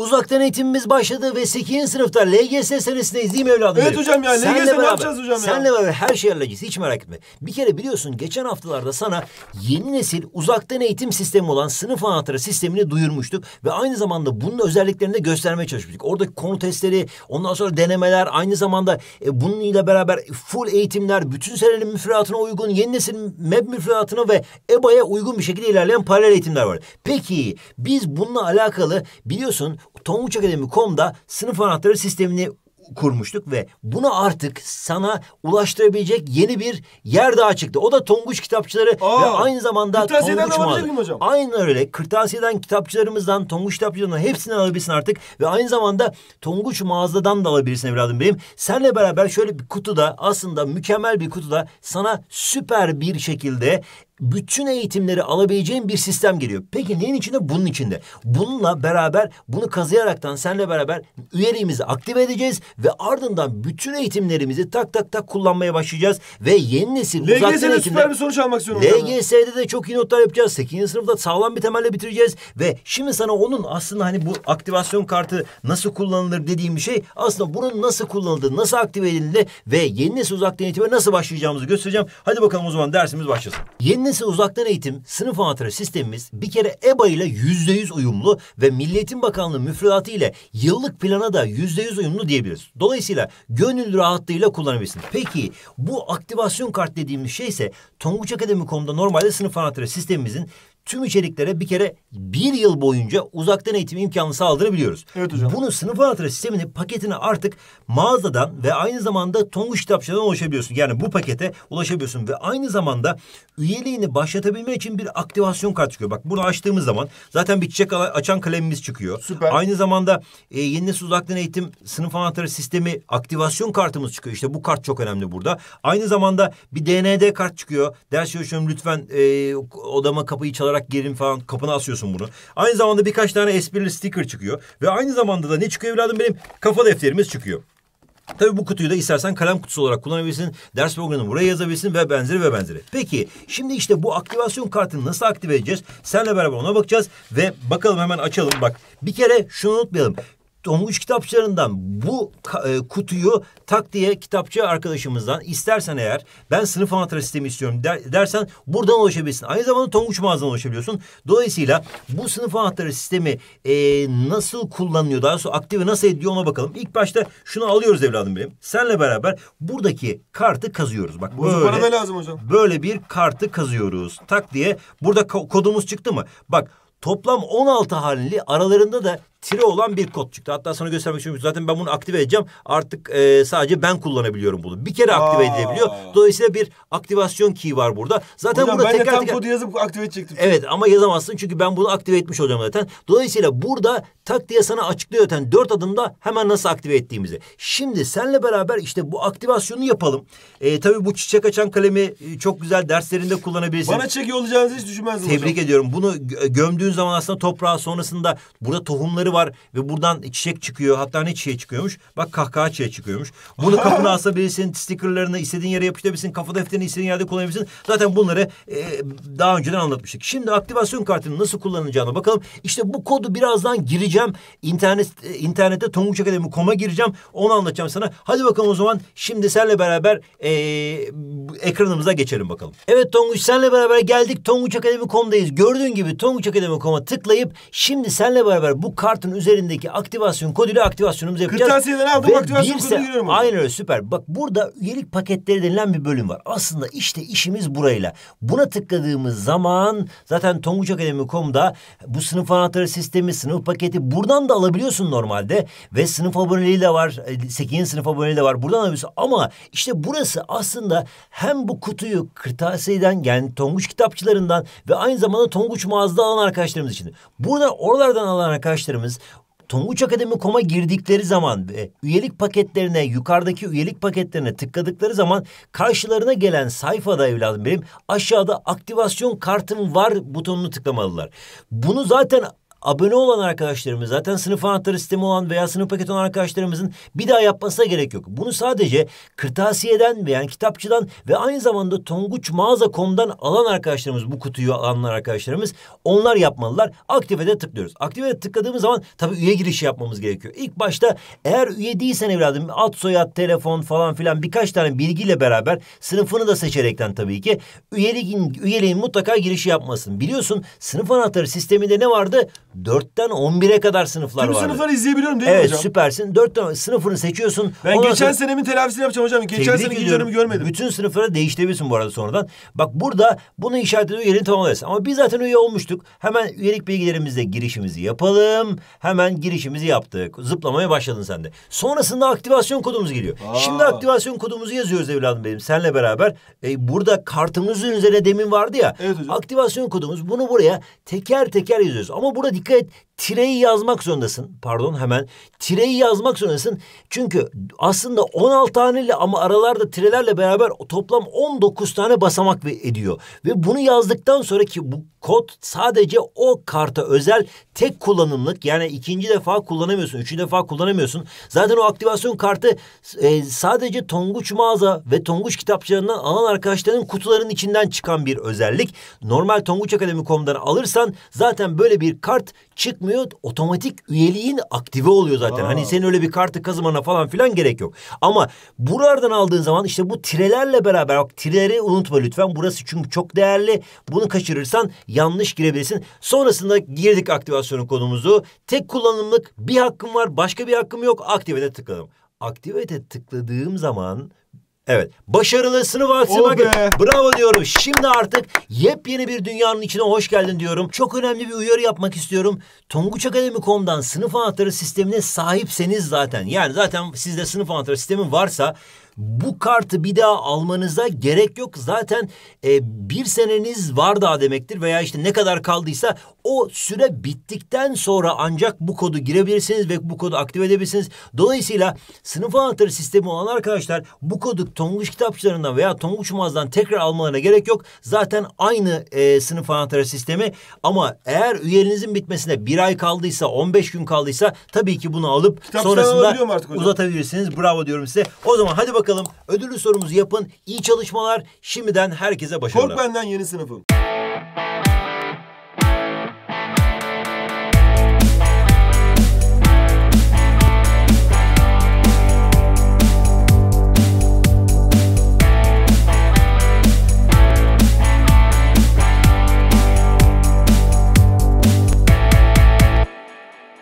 Uzaktan eğitimimiz başladı ve 8. sınıfta LGS senesindeyiz değil mi evladım? Evet benim? hocam ya LGS ne yapacağız hocam senle ya? Senle beraber her şey LGS, hiç merak etme. Bir kere biliyorsun geçen haftalarda sana yeni nesil uzaktan eğitim sistemi olan sınıf anahtarı sistemini duyurmuştuk. Ve aynı zamanda bunun özelliklerini de göstermeye çalışmıştık. Oradaki konu testleri ondan sonra denemeler aynı zamanda e, bununla beraber full eğitimler bütün senenin müfredatına uygun yeni nesil MEB müfredatına ve EBA'ya uygun bir şekilde ilerleyen paralel eğitimler var. Peki biz bununla alakalı biliyorsun Tonguçakademi.com'da sınıf anahtarı sistemini kurmuştuk ve bunu artık sana ulaştırabilecek yeni bir yer daha çıktı. O da Tonguç kitapçıları Aa, ve aynı zamanda Tonguç mağazaları. Aynen öyle. Kırtasiye'den kitapçılarımızdan, Tonguç kitapçılarından hepsini alabilirsin artık. Ve aynı zamanda Tonguç mağazadan da alabilirsin evladım benim. Senle beraber şöyle bir kutuda aslında mükemmel bir kutuda sana süper bir şekilde bütün eğitimleri alabileceğin bir sistem geliyor. Peki neyin içinde? Bunun içinde. Bununla beraber bunu kazıyaraktan senle beraber üyeliğimizi aktive edeceğiz ve ardından bütün eğitimlerimizi tak tak tak kullanmaya başlayacağız ve yeni nesil LGS'de uzaktan eğitimde... süper bir sonuç almak istiyorum. LGS'de de çok iyi notlar yapacağız. 8. sınıfta sağlam bir temelle bitireceğiz ve şimdi sana onun aslında hani bu aktivasyon kartı nasıl kullanılır dediğim bir şey aslında bunun nasıl kullanıldığı, nasıl aktive edildi ve yeni nesil uzaktan eğitime nasıl başlayacağımızı göstereceğim. Hadi bakalım o zaman dersimiz başlasın. Yeni nesil uzaktan eğitim sınıf anahtarı sistemimiz bir kere EBA ile %100 uyumlu ve Milliyetin Bakanlığı müfredatı ile yıllık plana da %100 uyumlu diyebiliriz. Dolayısıyla gönül rahatlığıyla kullanabilirsin. Peki bu aktivasyon kart dediğimiz şey ise Tonguç Akademi.com'da normalde sınıf anahtarı sistemimizin tüm içeriklere bir kere bir yıl boyunca uzaktan eğitim imkanı sağlayabiliyoruz. Evet hocam. Bunu sınıf anahtarı sisteminin paketini artık mağazadan ve aynı zamanda Tonguç kitapçıdan ulaşabiliyorsun. Yani bu pakete ulaşabiliyorsun ve aynı zamanda üyeliğini başlatabilmen için bir aktivasyon kartı çıkıyor. Bak bunu açtığımız zaman zaten bir çiçek açan kalemimiz çıkıyor. Süper. Aynı zamanda e, yeni nesil uzaktan eğitim sınıf anahtarı sistemi aktivasyon kartımız çıkıyor. İşte bu kart çok önemli burada. Aynı zamanda bir DND kart çıkıyor. Ders çalışıyorum lütfen e, odama kapıyı çalarak olarak gelin falan kapına asıyorsun bunu. Aynı zamanda birkaç tane esprili sticker çıkıyor. Ve aynı zamanda da ne çıkıyor evladım benim? Kafa defterimiz çıkıyor. Tabii bu kutuyu da istersen kalem kutusu olarak kullanabilirsin. Ders programını buraya yazabilirsin ve benzeri ve benzeri. Peki şimdi işte bu aktivasyon kartını nasıl aktive edeceğiz? Senle beraber ona bakacağız ve bakalım hemen açalım bak. Bir kere şunu unutmayalım. Tonguç kitapçılarından bu e, kutuyu tak diye kitapçı arkadaşımızdan istersen eğer ben sınıf anahtarı sistemi istiyorum der, dersen buradan ulaşabilirsin. Aynı zamanda Tonguç mağazadan ulaşabiliyorsun. Dolayısıyla bu sınıf anahtarı sistemi e, nasıl kullanılıyor daha sonra aktive nasıl ediyor ona bakalım. İlk başta şunu alıyoruz evladım benim. Senle beraber buradaki kartı kazıyoruz. Bak böyle, araba lazım hocam. Böyle bir kartı kazıyoruz. Tak diye burada kodumuz çıktı mı? Bak Toplam 16 halini aralarında da tire olan bir kod çıktı. Hatta sana göstermek için zaten ben bunu aktive edeceğim. Artık e, sadece ben kullanabiliyorum bunu. Bir kere aktive Aa. edilebiliyor. Dolayısıyla bir aktivasyon key var burada. Zaten Hocam, burada ben tekrar, de tam tekrar... kodu yazıp aktive edecektim. Evet ama yazamazsın çünkü ben bunu aktive etmiş olacağım zaten. Dolayısıyla burada tak diye sana açıklıyor zaten dört adımda hemen nasıl aktive ettiğimizi. Şimdi senle beraber işte bu aktivasyonu yapalım. E, tabii bu çiçek açan kalemi e, çok güzel derslerinde kullanabilirsin. Bana çekiyor olacağınızı hiç düşünmezdim Tebrik hocam. ediyorum. Bunu gömdüğün zaman aslında toprağa sonrasında burada tohumları çiçekleri var ve buradan çiçek çıkıyor. Hatta ne çiçeği çıkıyormuş? Bak kahkaha çiçeği çıkıyormuş. Bunu kapına asabilirsin, stickerlarını istediğin yere yapıştırabilirsin, kafa defterini istediğin yerde kullanabilirsin. Zaten bunları e, daha önceden anlatmıştık. Şimdi aktivasyon kartını nasıl kullanacağına bakalım. İşte bu kodu birazdan gireceğim. İnternet e, internette Tonguç Akademi.com'a gireceğim. Onu anlatacağım sana. Hadi bakalım o zaman şimdi senle beraber e, ekranımıza geçelim bakalım. Evet Tonguç senle beraber geldik. Tonguç Akademi.com'dayız. Gördüğün gibi Tonguç Akademi.com'a tıklayıp şimdi senle beraber bu kart kartın üzerindeki aktivasyon koduyla aktivasyonumuzu yapacağız. Kırtasiyeden aldım Ve aktivasyon birse, kodunu giriyorum. Aynen öyle süper. Bak burada üyelik paketleri denilen bir bölüm var. Aslında işte işimiz burayla. Buna tıkladığımız zaman zaten tonguçakademi.com'da bu sınıf anahtarı sistemi, sınıf paketi buradan da alabiliyorsun normalde. Ve sınıf aboneliği de var. 8. E, sınıf aboneliği de var. Buradan alabiliyorsun. Ama işte burası aslında hem bu kutuyu kırtasiyeden yani tonguç kitapçılarından ve aynı zamanda tonguç mağazada alan arkadaşlarımız için. Burada oralardan alan arkadaşlarımız hatırlarsanız Tonguç Akademi.com'a girdikleri zaman e, üyelik paketlerine yukarıdaki üyelik paketlerine tıkladıkları zaman karşılarına gelen sayfada evladım benim aşağıda aktivasyon kartım var butonunu tıklamalılar. Bunu zaten abone olan arkadaşlarımız zaten sınıf anahtarı sistemi olan veya sınıf paket olan arkadaşlarımızın bir daha yapmasına gerek yok. Bunu sadece kırtasiyeden veya yani kitapçıdan ve aynı zamanda tonguçmağaza.com'dan alan arkadaşlarımız bu kutuyu alanlar arkadaşlarımız onlar yapmalılar. Aktivede tıklıyoruz. Aktivede tıkladığımız zaman tabii üye girişi yapmamız gerekiyor. İlk başta eğer üye değilsen evladım ad soyad telefon falan filan birkaç tane bilgiyle beraber sınıfını da seçerekten tabii ki üyeliğin, üyeliğin mutlaka girişi yapmasın. Biliyorsun sınıf anahtarı sisteminde ne vardı? Dörtten on bire kadar sınıflar var. Tüm vardı. sınıfları izleyebiliyorum değil evet, mi hocam? Evet süpersin. Dörtten sınıfını seçiyorsun. Ben geçen sonra... senemin telafisini yapacağım hocam. Geçen seneki dönemi görmedim. Bütün sınıfları değiştirebilirsin bu arada sonradan. Bak burada bunu işaret ediyor yerini tamamlayasın. Ama biz zaten üye olmuştuk. Hemen üyelik bilgilerimizle girişimizi yapalım. Hemen girişimizi yaptık. Zıplamaya başladın sen de. Sonrasında aktivasyon kodumuz geliyor. Aa. Şimdi aktivasyon kodumuzu yazıyoruz evladım benim senle beraber. E, burada kartımızın üzerine demin vardı ya. Evet hocam. Aktivasyon kodumuz bunu buraya teker teker yazıyoruz. Ama burada good tireyi yazmak zorundasın. Pardon hemen. Tireyi yazmak zorundasın. Çünkü aslında 16 taneyle ama aralarda tirelerle beraber toplam 19 tane basamak ediyor. Ve bunu yazdıktan sonra ki bu kod sadece o karta özel tek kullanımlık. Yani ikinci defa kullanamıyorsun. Üçüncü defa kullanamıyorsun. Zaten o aktivasyon kartı e, sadece Tonguç mağaza ve Tonguç kitapçılarından alan arkadaşların kutuların içinden çıkan bir özellik. Normal Tonguç tonguçakademi.com'dan alırsan zaten böyle bir kart çıkmıyor. Otomatik üyeliğin aktive oluyor zaten. Hani Aa. Hani senin öyle bir kartı kazımana falan filan gerek yok. Ama buralardan aldığın zaman işte bu tirelerle beraber bak tireleri unutma lütfen. Burası çünkü çok değerli. Bunu kaçırırsan yanlış girebilirsin. Sonrasında girdik aktivasyon konumuzu. Tek kullanımlık bir hakkım var başka bir hakkım yok. Aktivete tıkladım. Aktivete tıkladığım zaman Evet. Başarılı sınıf aksine oh bak. Bravo diyorum. Şimdi artık yepyeni bir dünyanın içine hoş geldin diyorum. Çok önemli bir uyarı yapmak istiyorum. Tonguç Akademi.com'dan sınıf anahtarı sistemine sahipseniz zaten. Yani zaten sizde sınıf anahtarı sistemi varsa bu kartı bir daha almanıza gerek yok. Zaten e, bir seneniz var daha demektir veya işte ne kadar kaldıysa o süre bittikten sonra ancak bu kodu girebilirsiniz ve bu kodu aktive edebilirsiniz. Dolayısıyla sınıf anahtarı sistemi olan arkadaşlar bu kodu Tonguç kitapçılarından veya Tonguç mağazadan tekrar almalarına gerek yok. Zaten aynı e, sınıf anahtarı sistemi ama eğer üyelerinizin bitmesine bir ay kaldıysa 15 gün kaldıysa tabii ki bunu alıp sonrasında uzatabilirsiniz. Bravo diyorum size. O zaman hadi bakalım bakalım. Ödüllü sorumuzu yapın. İyi çalışmalar. Şimdiden herkese başarılar. Kork benden yeni sınıfım.